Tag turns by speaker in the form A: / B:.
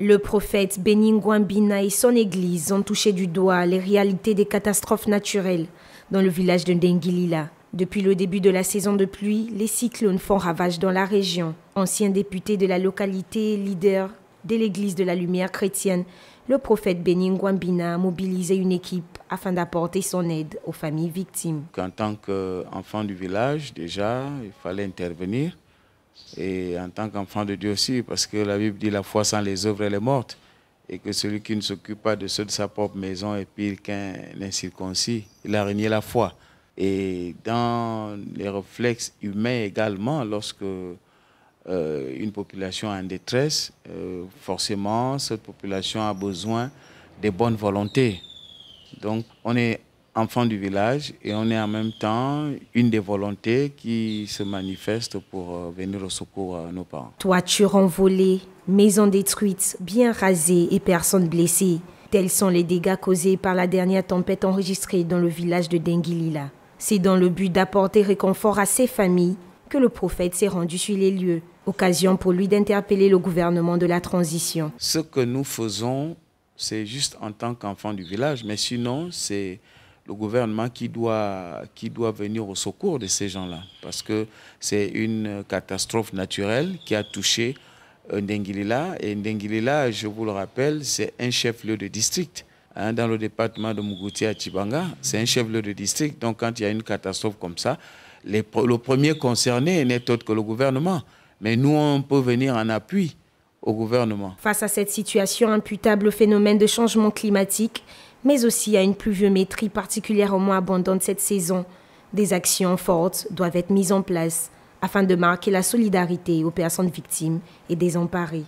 A: Le prophète Beningwambina et son église ont touché du doigt les réalités des catastrophes naturelles dans le village de Ndengilila. Depuis le début de la saison de pluie, les cyclones font ravage dans la région. Ancien député de la localité et leader de l'église de la lumière chrétienne, le prophète Beningwambina a mobilisé une équipe afin d'apporter son aide aux familles victimes.
B: En tant qu'enfant du village, déjà, il fallait intervenir et en tant qu'enfant de Dieu aussi, parce que la Bible dit la foi sans les œuvres, elle est morte, et que celui qui ne s'occupe pas de ceux de sa propre maison est pire qu'un incirconcis, il a régné la foi. Et dans les réflexes humains également, lorsque euh, une population en détresse, euh, forcément, cette population a besoin des bonnes volontés. Donc, on est enfant du village et on est en même temps une des volontés qui se manifeste pour euh, venir au secours à nos parents.
A: Toiture envolée, maison détruites, bien rasée et personne blessée. Tels sont les dégâts causés par la dernière tempête enregistrée dans le village de Denguilila. C'est dans le but d'apporter réconfort à ces familles que le prophète s'est rendu sur les lieux, occasion pour lui d'interpeller le gouvernement de la transition.
B: Ce que nous faisons, c'est juste en tant qu'enfant du village, mais sinon, c'est le gouvernement qui doit, qui doit venir au secours de ces gens-là, parce que c'est une catastrophe naturelle qui a touché euh, Ndengilila Et Ndengilila, je vous le rappelle, c'est un chef-lieu de district. Hein, dans le département de mugouti à Chibanga, c'est un chef-lieu de district. Donc quand il y a une catastrophe comme ça, les, le premier concerné n'est autre que le gouvernement. Mais nous, on peut venir en appui au gouvernement.
A: Face à cette situation imputable au phénomène de changement climatique, mais aussi à une pluviométrie particulièrement abondante cette saison. Des actions fortes doivent être mises en place afin de marquer la solidarité aux personnes victimes et désemparées.